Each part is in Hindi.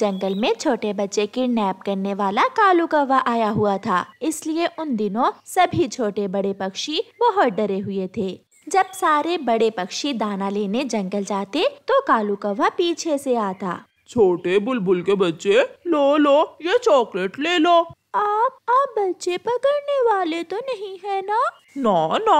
जंगल में छोटे बच्चे किडनैप करने वाला कालू कौवा आया हुआ था इसलिए उन दिनों सभी छोटे बड़े पक्षी बहुत डरे हुए थे जब सारे बड़े पक्षी दाना लेने जंगल जाते तो कालू कौवा पीछे से आता छोटे बुलबुल के बच्चे लो लो ये चॉकलेट ले लो आप आप बच्चे पकड़ने वाले तो नहीं है ना ना ना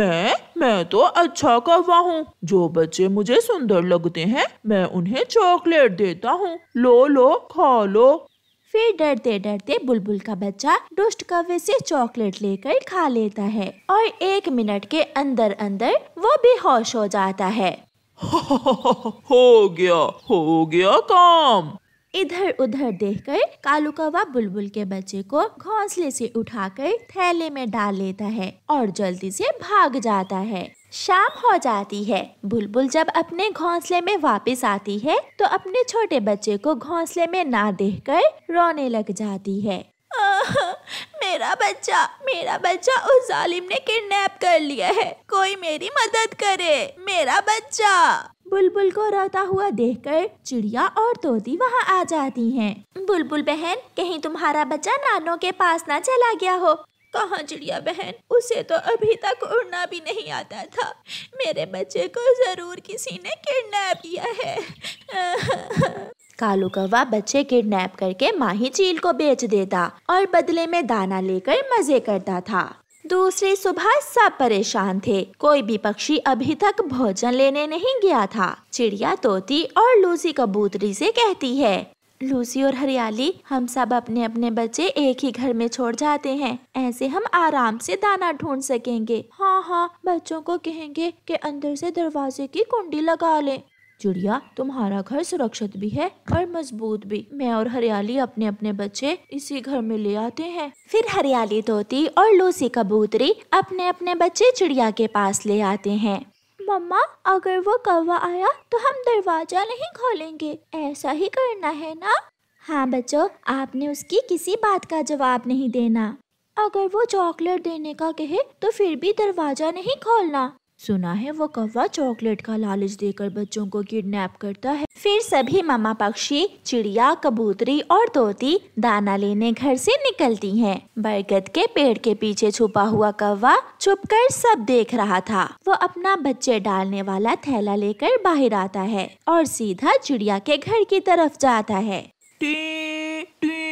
मैं मैं तो अच्छा कौवा हूँ जो बच्चे मुझे सुंदर लगते हैं मैं उन्हें चॉकलेट देता हूँ लो लो खा लो फिर डरते डरते बुलबुल का बच्चा दुष्ट कौवे से चॉकलेट लेकर खा लेता है और एक मिनट के अंदर अंदर वो बेहोश हो जाता है हो गया हो गया काम इधर उधर देखकर कालू कौवा बुलबुल के बच्चे को घोंसले से उठाकर थैले में डाल लेता है और जल्दी से भाग जाता है शाम हो जाती है बुलबुल जब अपने घोंसले में वापस आती है तो अपने छोटे बच्चे को घोंसले में ना देखकर रोने लग जाती है मेरा बच्चा मेरा बच्चा उस जालिम ने किडनैप कर लिया है कोई मेरी मदद करे मेरा बच्चा बुलबुल को रोता हुआ देखकर चिड़िया और तोती वहाँ आ जाती हैं। बुलबुल बहन कहीं तुम्हारा बच्चा नानों के पास ना चला गया हो कहा चिड़िया बहन उसे तो अभी तक उड़ना भी नहीं आता था मेरे बच्चे को जरूर किसी ने किडनैप किया है कालू कौवा बच्चे किडनैप करके माही चील को बेच देता और बदले में दाना लेकर मजे करता था दूसरी सुबह सब परेशान थे कोई भी पक्षी अभी तक भोजन लेने नहीं गया था चिड़िया तोती और लूसी कबूतरी से कहती है लूसी और हरियाली हम सब अपने अपने बच्चे एक ही घर में छोड़ जाते हैं ऐसे हम आराम से दाना ढूंढ सकेंगे हाँ हाँ बच्चों को कहेंगे कि अंदर से दरवाजे की कुंडी लगा लें चिड़िया तुम्हारा घर सुरक्षित भी है और मजबूत भी मैं और हरियाली अपने अपने बच्चे इसी घर में ले आते हैं फिर हरियाली तोती और लूसी कबूतरी अपने अपने बच्चे चिड़िया के पास ले आते हैं मम्मा अगर वो कौवा आया तो हम दरवाजा नहीं खोलेंगे ऐसा ही करना है ना हाँ बच्चों आपने उसकी किसी बात का जवाब नहीं देना अगर वो चॉकलेट देने का कहे तो फिर भी दरवाजा नहीं खोलना सुना है वो कौवा चॉकलेट का लालच देकर बच्चों को किडनैप करता है फिर सभी मामा पक्षी चिड़िया कबूतरी और तोती दाना लेने घर से निकलती हैं। बरगद के पेड़ के पीछे छुपा हुआ कौवा छुपकर सब देख रहा था वो अपना बच्चे डालने वाला थैला लेकर बाहर आता है और सीधा चिड़िया के घर की तरफ जाता है टी टी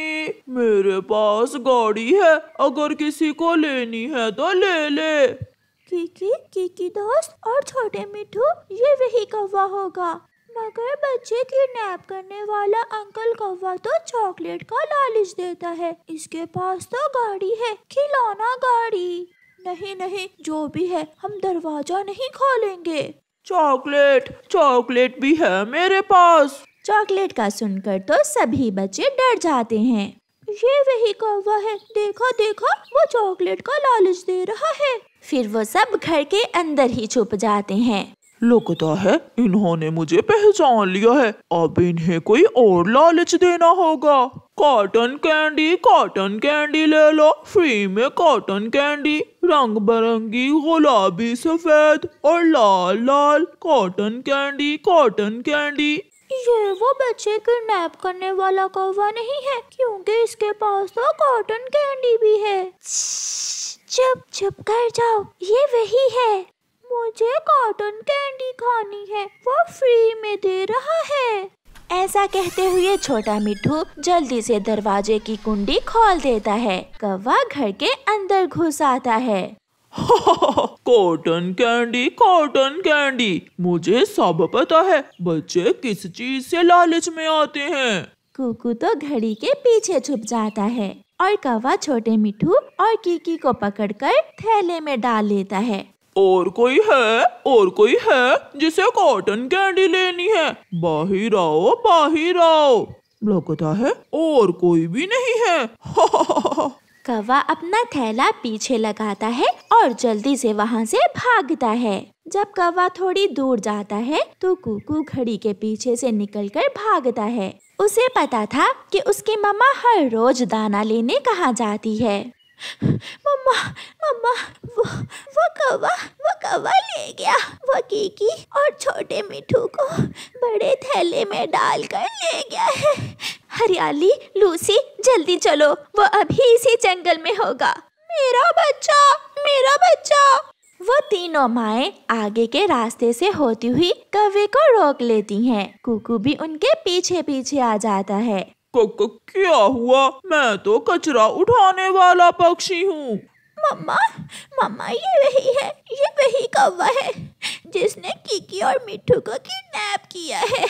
मेरे पास गाड़ी है अगर किसी को लेनी है तो ले ले फिकी कीकी दोस्त और छोटे मिठू ये वही कौवा होगा मगर बच्चे की नैप करने वाला अंकल कौवा तो चॉकलेट का लालच देता है इसके पास तो गाड़ी है खिलौना गाड़ी नहीं नहीं जो भी है हम दरवाजा नहीं खोलेंगे चॉकलेट चॉकलेट भी है मेरे पास चॉकलेट का सुनकर तो सभी बच्चे डर जाते हैं ये वही कौवा है देखो देखो वो चॉकलेट का लालच दे रहा है फिर वो सब घर के अंदर ही छुप जाते हैं लगता है इन्होंने मुझे पहचान लिया है अब इन्हें कोई और लालच देना होगा कॉटन कैंडी कॉटन कैंडी ले लो फ्री में कॉटन कैंडी रंग बिरंगी गुलाबी सफेद और लाल लाल कॉटन कैंडी कॉटन कैंडी ये वो बच्चे किडनैप करने वाला कौवा नहीं है क्योंकि इसके पास तो कॉटन कैंडी भी है चुप चुप कर जाओ ये वही है मुझे कॉटन कैंडी खानी है वो फ्री में दे रहा है ऐसा कहते हुए छोटा मिठू जल्दी से दरवाजे की कुंडी खोल देता है कौवा घर के अंदर घुस आता है कॉटन कैंडी कॉटन कैंडी मुझे सब पता है बच्चे किस चीज से लालच में आते हैं कुकू तो घड़ी के पीछे छुप जाता है और कौवा छोटे मिठू और कीकी को पकड़कर थैले में डाल लेता है और कोई है और कोई है जिसे कॉटन कैंडी लेनी है बाहर आओ बाहर आओ लगता है और कोई भी नहीं है कौवा अपना थैला पीछे लगाता है और जल्दी से वहाँ से भागता है जब कौवा थोड़ी दूर जाता है तो कुकू घड़ी के पीछे से निकलकर भागता है उसे पता था कि उसकी मम्मा हर रोज दाना लेने कहाँ जाती है मम्मा मम्मा वो वो कौवा वो कौवा ले गया वो कीकी और छोटे मिठू को बड़े थैले में डालकर ले गया है हरियाली लूसी जल्दी चलो वो अभी इसी जंगल में होगा मेरा बच्चा मेरा बच्चा वो तीनों माए आगे के रास्ते से होती हुई कवे को रोक लेती हैं। कुकू भी उनके पीछे पीछे आ जाता है कुकु क्या हुआ मैं तो कचरा उठाने वाला पक्षी हूँ मम्मा मम्मा ये वही है ये वही कौवा है जिसने किकी और मिट्टू को किडनैप किया है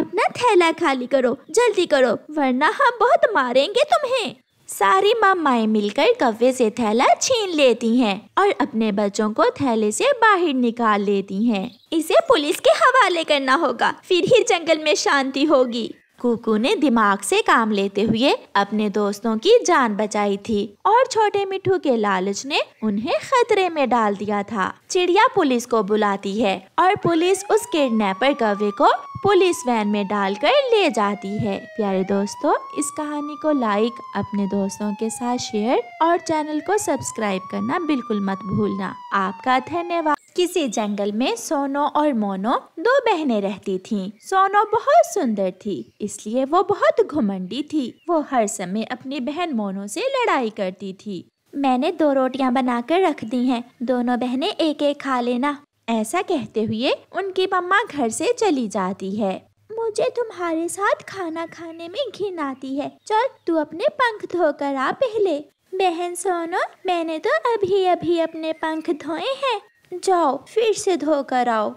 अपना थैला खाली करो जल्दी करो वरना हम बहुत मारेंगे तुम्हें सारी मामाएं मिलकर कव्वे से थैला छीन लेती हैं और अपने बच्चों को थैले से बाहर निकाल लेती हैं। इसे पुलिस के हवाले करना होगा फिर ही जंगल में शांति होगी कुकू ने दिमाग से काम लेते हुए अपने दोस्तों की जान बचाई थी और छोटे मिठू के लालच ने उन्हें खतरे में डाल दिया था चिड़िया पुलिस को बुलाती है और पुलिस उस किडनैपर कवे को पुलिस वैन में डालकर ले जाती है प्यारे दोस्तों इस कहानी को लाइक अपने दोस्तों के साथ शेयर और चैनल को सब्सक्राइब करना बिल्कुल मत भूलना आपका धन्यवाद किसी जंगल में सोनो और मोनो दो बहनें रहती थीं। सोनो बहुत सुंदर थी इसलिए वो बहुत घुमंडी थी वो हर समय अपनी बहन मोनो से लड़ाई करती थी मैंने दो रोटियां बनाकर रख दी हैं दोनों बहनें एक एक खा लेना ऐसा कहते हुए उनकी मम्मा घर से चली जाती है मुझे तुम्हारे साथ खाना खाने में घिन आती है चल तू अपने पंख धोकर आ पहले बहन सोनो मैंने तो अभी अभी अपने पंख धोए हैं जाओ फिर से धोकर आओ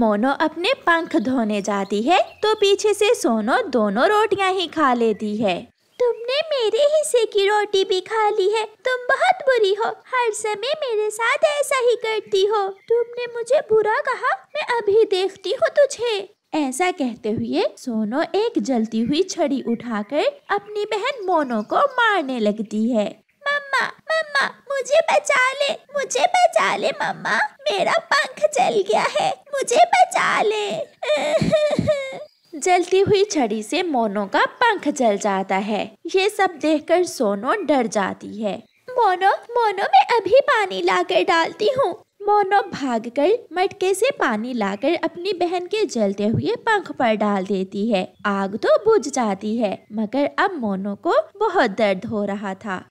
मोनो अपने पंख धोने जाती है तो पीछे से सोनो दोनों रोटियां ही खा लेती है तुमने मेरे हिस्से की रोटी भी खा ली है तुम बहुत बुरी हो हर समय मेरे साथ ऐसा ही करती हो तुमने मुझे बुरा कहा मैं अभी देखती हूँ तुझे ऐसा कहते हुए सोनो एक जलती हुई छड़ी उठाकर अपनी बहन मोनो को मारने लगती है मम्मा मम्मा मुझे बचा ले मुझे बचा ले मम्मा मेरा पंख जल गया है मुझे बचा ले जलती हुई छड़ी से मोनो का पंख जल जाता है ये सब देखकर सोनो डर जाती है मोनो मोनो मैं अभी पानी लाकर डालती हूँ मोनो भागकर मटके से पानी लाकर अपनी बहन के जलते हुए पंख पर डाल देती है आग तो बुझ जाती है मगर अब मोनो को बहुत दर्द हो रहा था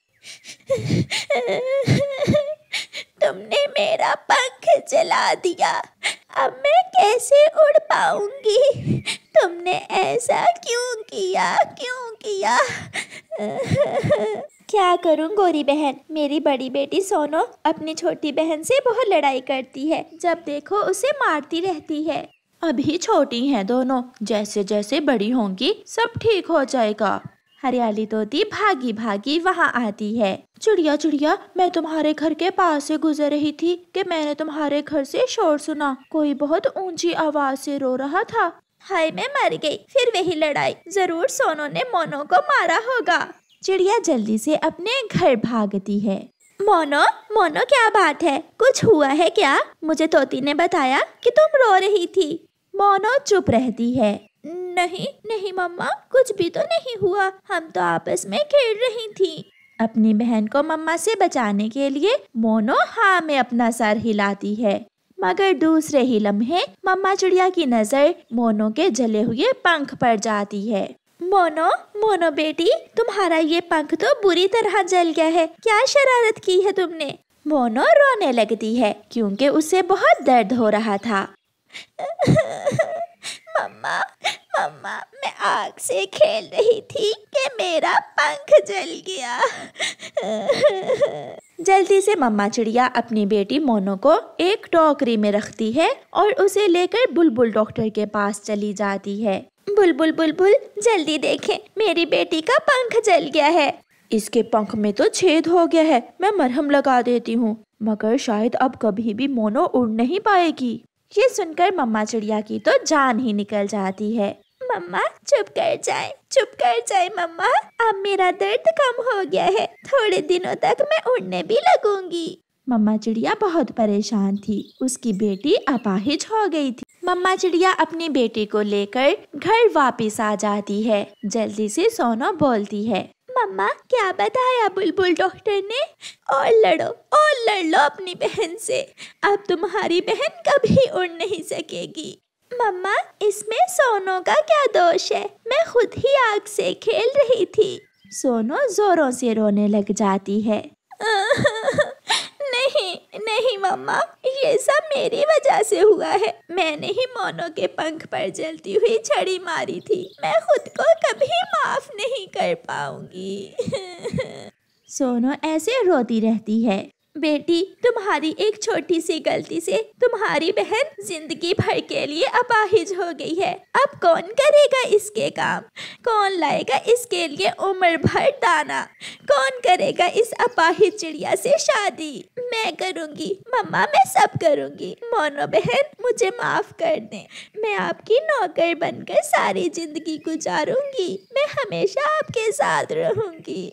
तुमने मेरा पंख जला दिया अब मैं कैसे उड़ पाऊंगी तुमने ऐसा क्यों किया क्यों किया क्या करूं गोरी बहन मेरी बड़ी बेटी सोनो अपनी छोटी बहन से बहुत लड़ाई करती है जब देखो उसे मारती रहती है अभी छोटी हैं दोनों जैसे जैसे बड़ी होंगी सब ठीक हो जाएगा हरियाली तोती भागी भागी वहाँ आती है चिड़िया चिड़िया मैं तुम्हारे घर के पास से गुजर रही थी कि मैंने तुम्हारे घर से शोर सुना कोई बहुत ऊंची आवाज से रो रहा था हाय मैं मर गई फिर वही लड़ाई जरूर सोनो ने मोनो को मारा होगा चिड़िया जल्दी से अपने घर भागती है मोनो मोनो क्या बात है कुछ हुआ है क्या मुझे तोती ने बताया कि तुम रो रही थी मोनो चुप रहती है नहीं नहीं मम्मा कुछ भी तो नहीं हुआ हम तो आपस में खेल रही थी अपनी बहन को मम्मा से बचाने के लिए मोनो हाँ में अपना सर हिलाती है मगर दूसरे ही लम्हे मम्मा चिड़िया की नज़र मोनो के जले हुए पंख पर जाती है मोनो मोनो बेटी तुम्हारा ये पंख तो बुरी तरह जल गया है क्या शरारत की है तुमने मोनो रोने लगती है क्योंकि उसे बहुत दर्द हो रहा था मम्मा मम्मा मैं आग से खेल रही थी कि मेरा पंख जल गया जल्दी से मम्मा चिड़िया अपनी बेटी मोनो को एक टोकरी में रखती है और उसे लेकर बुलबुल डॉक्टर के पास चली जाती है बुलबुल बुलबुल जल्दी देखें मेरी बेटी का पंख जल गया है इसके पंख में तो छेद हो गया है मैं मरहम लगा देती हूँ मगर शायद अब कभी भी मोनो उड़ नहीं पाएगी ये सुनकर मम्मा चिड़िया की तो जान ही निकल जाती है मम्मा चुप कर जाए चुप कर जाए मम्मा अब मेरा दर्द कम हो गया है थोड़े दिनों तक मैं उड़ने भी लगूंगी मम्मा चिड़िया बहुत परेशान थी उसकी बेटी अपाहिज हो गई थी मम्मा चिड़िया अपनी बेटी को लेकर घर वापस आ जाती है जल्दी से सोनो बोलती है मम्मा क्या बताया बुलबुल डॉक्टर ने और लड़ो लड़ लो अपनी बहन से अब तुम्हारी बहन कभी उड़ नहीं सकेगी मम्मा इसमें सोनो का क्या दोष है मैं खुद ही आग से खेल रही थी सोनो जोरों से रोने लग जाती है नहीं नहीं मम्मा ये सब मेरी वजह से हुआ है मैंने ही मोनो के पंख पर जलती हुई छड़ी मारी थी मैं खुद को कभी माफ नहीं कर पाऊंगी सोनो ऐसे रोती रहती है बेटी तुम्हारी एक छोटी सी गलती से तुम्हारी बहन जिंदगी भर के लिए अपाहिज हो गई है अब कौन करेगा इसके काम कौन लाएगा इसके लिए उम्र भर दाना कौन करेगा इस अपाहिज चिड़िया से शादी मैं करूँगी मम्मा मैं सब करूँगी मोनो बहन मुझे माफ कर दे मैं आपकी नौकर बनकर सारी जिंदगी गुजारूंगी मैं हमेशा आपके साथ रहूंगी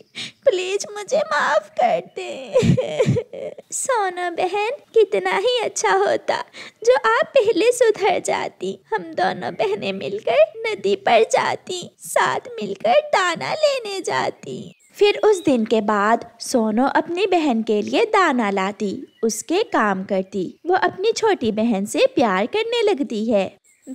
प्लीज मुझे माफ कर दे सोना बहन कितना ही अच्छा होता जो आप पहले सुधर जाती हम दोनों बहनें मिलकर नदी पर जाती साथ मिलकर दाना लेने जाती फिर उस दिन के बाद सोनो अपनी बहन के लिए दाना लाती उसके काम करती वो अपनी छोटी बहन से प्यार करने लगती है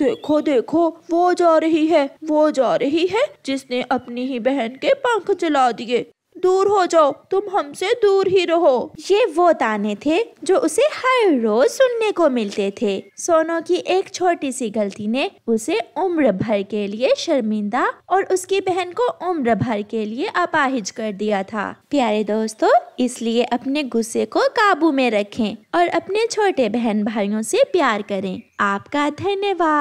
देखो देखो वो जा रही है वो जा रही है जिसने अपनी ही बहन के पंख चला दिए दूर हो जाओ तुम हमसे दूर ही रहो ये वो ताने थे जो उसे हर रोज सुनने को मिलते थे सोनो की एक छोटी सी गलती ने उसे उम्र भर के लिए शर्मिंदा और उसकी बहन को उम्र भर के लिए अपाहिज कर दिया था प्यारे दोस्तों इसलिए अपने गुस्से को काबू में रखें और अपने छोटे बहन भाइयों से प्यार करें आपका धन्यवाद